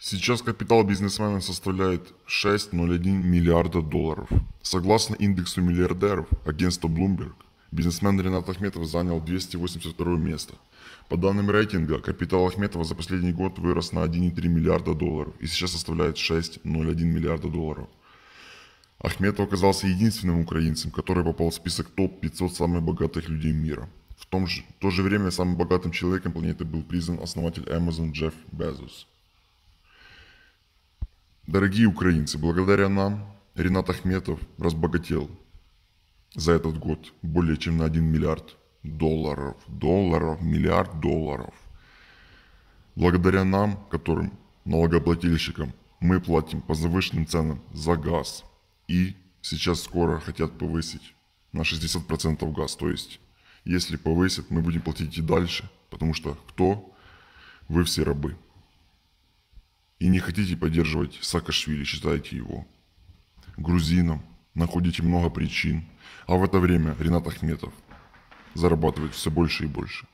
Сейчас капитал бизнесмена составляет 6,01 миллиарда долларов. Согласно индексу миллиардеров агентства Bloomberg, бизнесмен Ренат Ахметов занял 282 место. По данным рейтинга, капитал Ахметова за последний год вырос на 1,3 миллиарда долларов и сейчас составляет 6,01 миллиарда долларов. Ахметов оказался единственным украинцем, который попал в список топ-500 самых богатых людей мира. В, том же, в то же время самым богатым человеком планеты был признан основатель Amazon Джефф Безос. Дорогие украинцы, благодаря нам Ренат Ахметов разбогател за этот год более чем на 1 миллиард долларов, долларов, миллиард долларов. Благодаря нам, которым, налогоплательщикам, мы платим по завышенным ценам за газ. И сейчас скоро хотят повысить на 60% газ. То есть, если повысят, мы будем платить и дальше, потому что кто? Вы все рабы и не хотите поддерживать Саакашвили, считаете его грузином, находите много причин, а в это время Ренат Ахметов зарабатывает все больше и больше.